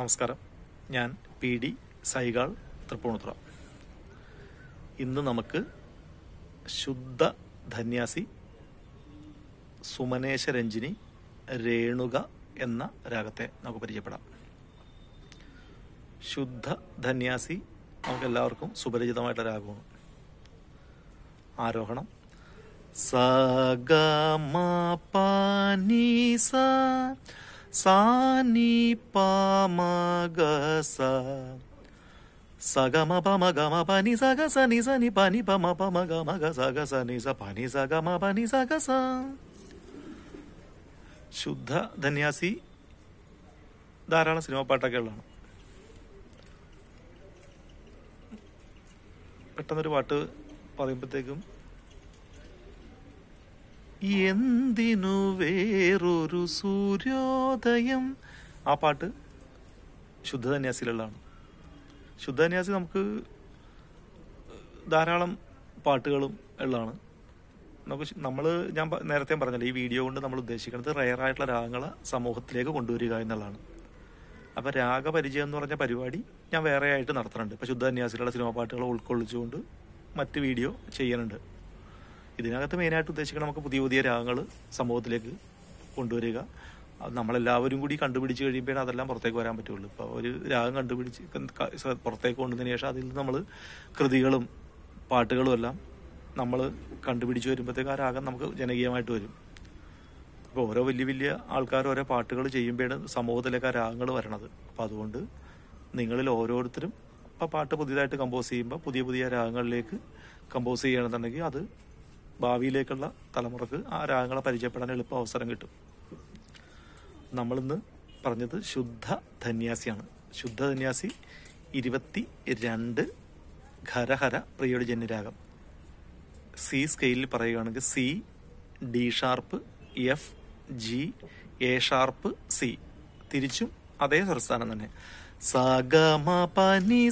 നമസ്കാരം ഞാൻ P D Sehgal Tripunithura ഇന്ന് നമുക്ക് ശുദ്ധ ധന്യാസി സുമനേശ രഞ്ജിനി രേണുക എന്ന രാഗത്തെ നമുക്ക് പരിചയപ്പെടാം ശുദ്ധ ധന്യാസി നമുക്കെല്ലാവർക്കും സുപരിചിതമായിട്ടുള്ള രാഗമാണ് ആരോഹണം സ ഗ മ പ സാനി പാമഗസ സഗമ പമ ഗമ പനി സഗ സനി സനി പനി പമ പമ ഗമ ഗ സഗ സനി സ പനി സഗമ പനി സഗ സ ശുദ്ധ ധന്യാസി ധാരാളം സിനിമ പാട്ടൊക്കെ ഉള്ളതാണ് പെട്ടെന്നൊരു പാട്ട് പറയുമ്പോഴത്തേക്കും എന്തിനു വേറൊരു സൂര്യോദയം ആ പാട്ട് ശുദ്ധന്യാസിലുള്ളതാണ് ശുദ്ധന്യാസി നമുക്ക് ധാരാളം പാട്ടുകളും ഉള്ളതാണ് നമുക്ക് നമ്മൾ ഞാൻ നേരത്തെ പറഞ്ഞല്ലോ ഈ വീഡിയോ കൊണ്ട് നമ്മൾ ഉദ്ദേശിക്കുന്നത് റയറായിട്ടുള്ള രാഗങ്ങളെ സമൂഹത്തിലേക്ക് കൊണ്ടുവരിക എന്നുള്ളതാണ് അപ്പോൾ രാഗപരിചയം എന്ന് പറഞ്ഞ പരിപാടി ഞാൻ വേറെ ആയിട്ട് നടത്തുന്നുണ്ട് ഇപ്പം ശുദ്ധന്യാസിലുള്ള സിനിമാ പാട്ടുകൾ ഉൾക്കൊള്ളിച്ചുകൊണ്ട് മറ്റ് വീഡിയോ ചെയ്യുന്നുണ്ട് ഇതിനകത്ത് മെയിനായിട്ട് ഉദ്ദേശിക്കണം നമുക്ക് പുതിയ പുതിയ രാഗങ്ങൾ സമൂഹത്തിലേക്ക് കൊണ്ടുവരിക നമ്മളെല്ലാവരും കൂടി കണ്ടുപിടിച്ച് കഴിയുമ്പോഴാണ് അതെല്ലാം പുറത്തേക്ക് വരാൻ പറ്റുള്ളൂ ഇപ്പോൾ ഒരു രാഗം കണ്ടുപിടിച്ച് പുറത്തേക്ക് കൊണ്ടുവന്നതിന് ശേഷം അതിൽ നമ്മൾ കൃതികളും പാട്ടുകളും എല്ലാം നമ്മൾ കണ്ടുപിടിച്ച് വരുമ്പോഴത്തേക്ക് ആ രാഗം നമുക്ക് ജനകീയമായിട്ട് വരും ഇപ്പോൾ ഓരോ വലിയ വലിയ ആൾക്കാർ ഓരോ പാട്ടുകൾ ചെയ്യുമ്പോഴാണ് സമൂഹത്തിലേക്ക് ആ രാഗങ്ങൾ വരണത് അപ്പം അതുകൊണ്ട് നിങ്ങളിൽ ഓരോരുത്തരും ഇപ്പോൾ പാട്ട് പുതിയതായിട്ട് കമ്പോസ് ചെയ്യുമ്പോൾ പുതിയ പുതിയ രാഗങ്ങളിലേക്ക് കമ്പോസ് ചെയ്യണമെന്നുണ്ടെങ്കിൽ അത് ഭാവിയിലേക്കുള്ള തലമുറക്ക് ആ രാഗങ്ങളെ പരിചയപ്പെടാൻ എളുപ്പ അവസരം കിട്ടും നമ്മളിന്ന് പറഞ്ഞത് ശുദ്ധ ധന്യാസിയാണ് ശുദ്ധ ധന്യാസി ഇരുപത്തി രണ്ട് ഖരഹര പ്രിയോട് രാഗം സി സ്കെയിലിൽ പറയുകയാണെങ്കിൽ C D sharp F G A sharp C തിരിച്ചും അതേ സ്വരസ്ഥാനം തന്നെ ഇതാണ്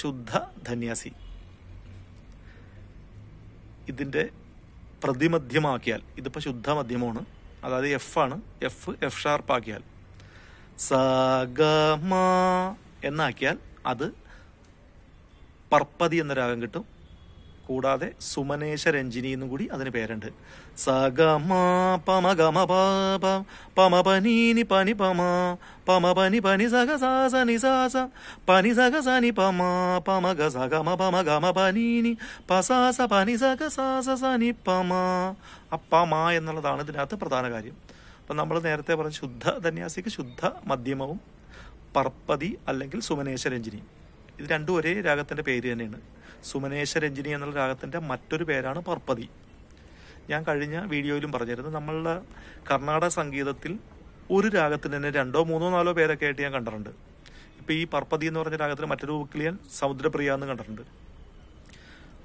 ശുദ്ധ ധന്യാസി ഇതിന്റെ പ്രതിമധ്യമാക്കിയാൽ ഇതിപ്പോ ശുദ്ധ മധ്യമാണ് അതായത് എഫ് ആണ് എഫ് എഫ് ഷാർപ്പ് ആക്കിയാൽ സ ഗ മ എന്നാക്കിയാൽ അത് പർപ്പതി എന്ന രാഗം കിട്ടും കൂടാതെ സുമനേശ രഞ്ജിനി എന്നും കൂടി അതിന് പേരുണ്ട് സഗമാ പമ ഗമ പമ പനീനി പനി പമ പമ പനി പനി സഗ സാസ നി സാസ പനി സഗ സനി പമ പമ ഗ സഗമ പമ ഗമ പനീനി പസാസ പനി സഗ സാസ സനി പമ അപ്പമ എന്നുള്ളതാണ് ഇതിനകത്ത് പ്രധാന കാര്യം അപ്പം നമ്മൾ നേരത്തെ പറഞ്ഞ ശുദ്ധ ധന്യാസിക്ക് ശുദ്ധ മധ്യമവും പർപ്പതി അല്ലെങ്കിൽ സുമനേശ രഞ്ജിനിയും ഇത് രണ്ടും ഒരേ രാഗത്തിൻ്റെ പേര് തന്നെയാണ് സുമനേശ രഞ്ജിനി എന്നുള്ള രാഗത്തിൻ്റെ മറ്റൊരു പേരാണ് പർപ്പതി ഞാൻ കഴിഞ്ഞ വീഡിയോയിലും പറഞ്ഞിരുന്നു നമ്മളുടെ കർണാടക സംഗീതത്തിൽ ഒരു രാഗത്തിന് തന്നെ രണ്ടോ മൂന്നോ നാലോ പേരൊക്കെ ആയിട്ട് ഞാൻ കണ്ടിട്ടുണ്ട് ഇപ്പോൾ ഈ പർപ്പതി എന്ന് പറഞ്ഞ രാഗത്തിന് മറ്റൊരു ബുക്കിൽ ഞാൻ സമുദ്രപ്രിയ എന്ന് കണ്ടിട്ടുണ്ട്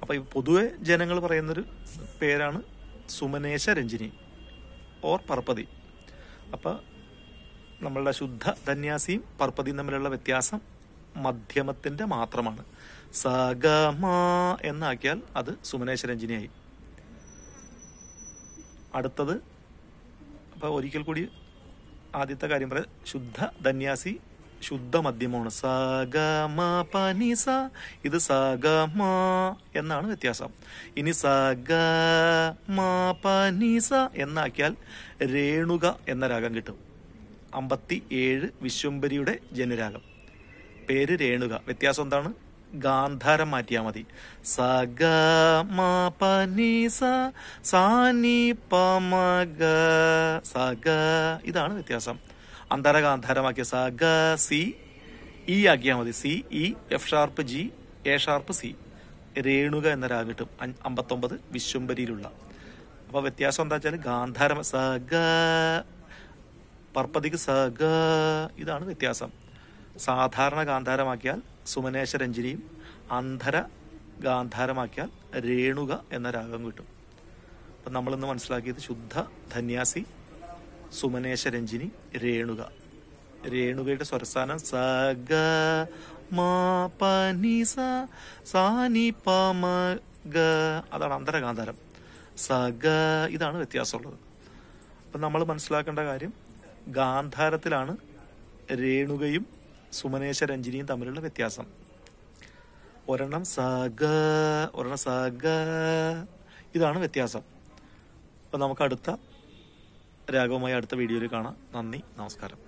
അപ്പോൾ ഈ പൊതുവെ ജനങ്ങൾ പറയുന്നൊരു പേരാണ് സുമനേശ രഞ്ജിനി ഓർ പർപ്പതി അപ്പോൾ നമ്മളുടെ ശുദ്ധ ധന്യാസിയും പർപ്പതിയും തമ്മിലുള്ള വ്യത്യാസം മധ്യമത്തിന്റെ മാത്രമാണ് സഗമ എന്നാക്കിയാൽ അത് സുമനേശ രഞ്ജിനിയായി അടുത്തത് അപ്പോൾ ഒരിക്കൽ കൂടി ആദ്യത്തെ കാര്യം പറയാം ശുദ്ധ ധന്യാസി ശുദ്ധ മധ്യമാണ് സഗമ പനിസ ഇത് സഗമ എന്നാണ് വ്യത്യാസം ഇനി സഗമ പനിസ എന്നാക്കിയാൽ രേണുക എന്ന രാഗം കിട്ടും അമ്പത്തി ഏഴ് വിശ്വംബരിയുടെ ജനരാഗം പേര് രേണുക വ്യത്യാസം എന്താണ് ഗാന്ധാരം മാറ്റിയാൽ മതി സഗ ഗ മ സ ഇതാണ് വ്യത്യാസം അന്താര ഗാന്ധാരമാക്കിയ സഗ സി ഇ ആക്കിയാൽ മതി C E F sharp G A sharp C Renuka എന്ന രാഗിട്ടും അമ്പത്തൊമ്പത് വിശ്വംബരിയിലുള്ള അപ്പോൾ വ്യത്യാസം എന്താ വെച്ചാൽ ഗാന്ധാരം സഗ പർപ്പതിക്ക് സഗ ഇതാണ് വ്യത്യാസം സാധാരണ ഗാന്ധാരമാക്കിയാൽ സുമനേശ രഞ്ജിനിയും അന്ധര ഗാന്ധാരമാക്കിയാൽ രേണുക എന്ന രാഗം കിട്ടും അപ്പം നമ്മളിന്ന് മനസ്സിലാക്കിയത് ശുദ്ധ ധന്യാസി സുമനേശ രഞ്ജിനി രേണുക രേണുകയുടെ സ്വരസ്ഥാനം സഗ മാനി പനി സാനി പമ ഗ അതാണ് അന്തരഗാന്ധാരം സഗ ഇതാണ് വ്യത്യാസമുള്ളത് അപ്പം നമ്മൾ മനസ്സിലാക്കേണ്ട കാര്യം ഗാന്ധാരത്തിലാണ് രേണുകയും സുമനേശ രഞ്ജിനിയും തമ്മിലുള്ള വ്യത്യാസം ഒരെണ്ണം സഗ ഒരെണ്ണം സഗ ഇതാണ് വ്യത്യാസം അപ്പം നമുക്ക് അടുത്ത രാഗവുമായി അടുത്ത വീഡിയോയിൽ കാണാം നന്ദി നമസ്കാരം